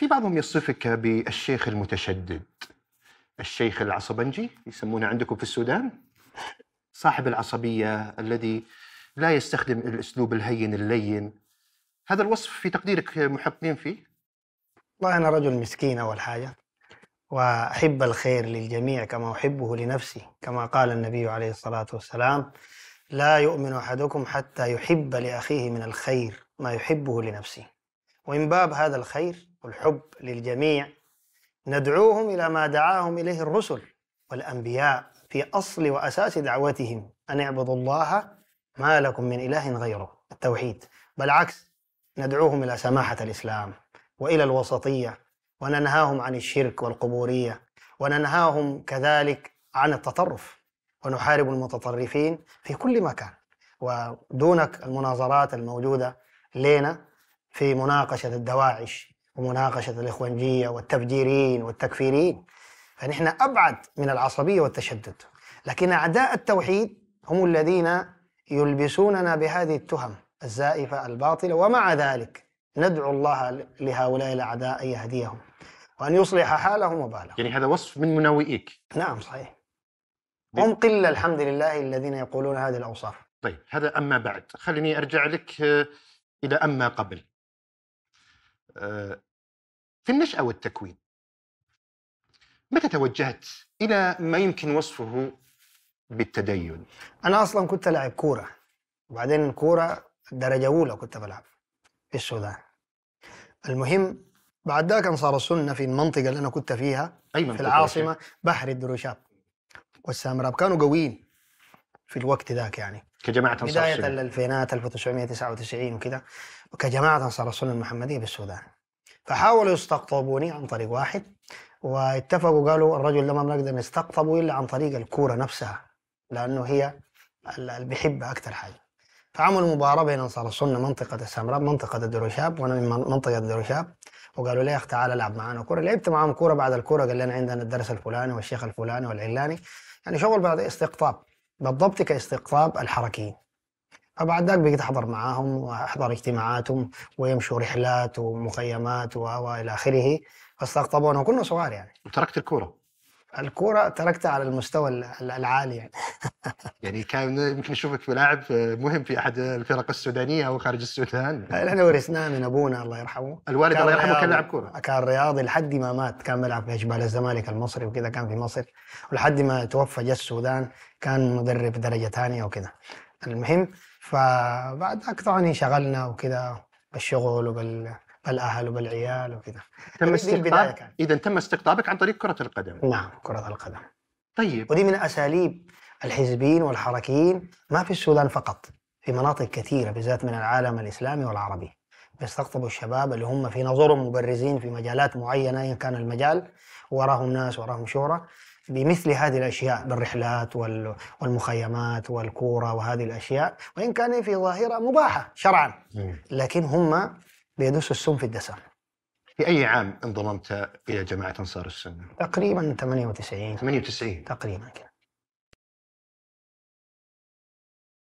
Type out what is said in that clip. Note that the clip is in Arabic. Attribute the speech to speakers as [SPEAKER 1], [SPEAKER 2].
[SPEAKER 1] في بعضهم يصفك بالشيخ المتشدد الشيخ العصبنجي يسمونه عندكم في السودان صاحب العصبية الذي لا يستخدم الأسلوب الهين اللين هذا الوصف في تقديرك محقين فيه؟ والله أنا رجل مسكين أول حاجة وأحب الخير للجميع كما أحبه لنفسي كما قال النبي عليه الصلاة والسلام لا يؤمن أحدكم حتى يحب لأخيه من الخير ما يحبه لنفسه ومن باب هذا الخير والحب للجميع ندعوهم إلى ما دعاهم إليه الرسل والأنبياء في أصل وأساس دعوتهم أن اعبدوا الله ما لكم من إله غيره التوحيد بالعكس ندعوهم إلى سماحة الإسلام وإلى الوسطية وننهاهم عن الشرك والقبورية وننهاهم كذلك عن التطرف ونحارب المتطرفين في كل مكان ودونك المناظرات الموجودة لنا في مناقشة الدواعش ومناقشة الإخوانجية والتفجيرين والتكفيرين فنحن أبعد من العصبية والتشدد لكن أعداء التوحيد هم الذين يلبسوننا بهذه التهم الزائفة الباطلة ومع ذلك ندعو الله لهؤلاء الأعداء أن يهديهم وأن يصلح حالهم وبالهم يعني هذا وصف من مناوئيك نعم صحيح هم قلة الحمد لله الذين يقولون هذه الأوصاف طيب هذا أما بعد خليني أرجع لك آه، إلى أما قبل آه، في النشأة والتكوين متى توجهت إلى ما يمكن وصفه بالتدين؟ أنا أصلا كنت ألعب كورة وبعدين الكورة درجة أولى كنت بلعب في السودان المهم بعد ذاك انصار السنة في المنطقة اللي أنا كنت فيها أي في العاصمة بحر الدروشاب والسامراب كانوا قويين في الوقت ذاك يعني كجماعة انصار بداية الألفينات 1999 وكذا وكجماعة انصار السنة المحمدية بالسودان فحاولوا يستقطبوني عن طريق واحد واتفقوا قالوا الرجل ده ما بنقدر نستقطبه الا عن طريق الكوره نفسها لانه هي اللي بيحبها اكثر حاجه فعملوا مباراه بين انصار السنه منطقه السمراء منطقه الدروشاب وانا من منطقه الدروشاب وقالوا لي يا اخ تعال العب معانا كوره لعبت معاهم كوره بعد الكوره قال لنا عندنا الدرس الفلاني والشيخ الفلاني والعلاني يعني شغل بعد استقطاب بالضبط كاستقطاب الحركيين بعد ذاك بقيت احضر معاهم واحضر اجتماعاتهم ويمشوا رحلات ومخيمات والى اخره فاستقطبونا وكنا صغار يعني وتركت الكوره الكوره تركتها على المستوى العالي يعني يعني كان يمكن في لاعب مهم في احد الفرق السودانيه او خارج السودان احنا ورثناه من ابونا الله يرحمه الوالد الله يرحمه كان لاعب كوره كان رياضي لحد ما مات كان بيلعب في جبال الزمالك المصري وكذا كان في مصر ولحد ما توفى جه السودان كان مدرب درجه ثانيه وكذا المهم فبعد طبعا انشغلنا وكذا بالشغل وبال بالاهل وبالعيال وكذا تم استقطابك اذا تم استقطابك عن طريق كره القدم نعم كره القدم طيب ودي من اساليب الحزبيين والحركيين ما في السودان فقط في مناطق كثيره بالذات من العالم الاسلامي والعربي بيستقطبوا الشباب اللي هم في نظرهم مبرزين في مجالات معينه ايا كان المجال وراهم ناس وراهم شهره بمثل هذه الأشياء بالرحلات والمخيمات والكورة وهذه الأشياء وإن كان في ظاهرة مباحة شرعا لكن هم بيدسوا السم في الدسم في أي عام انضممت إلى جماعة أنصار السنة؟ تقريبا 98 98 تقريبا كده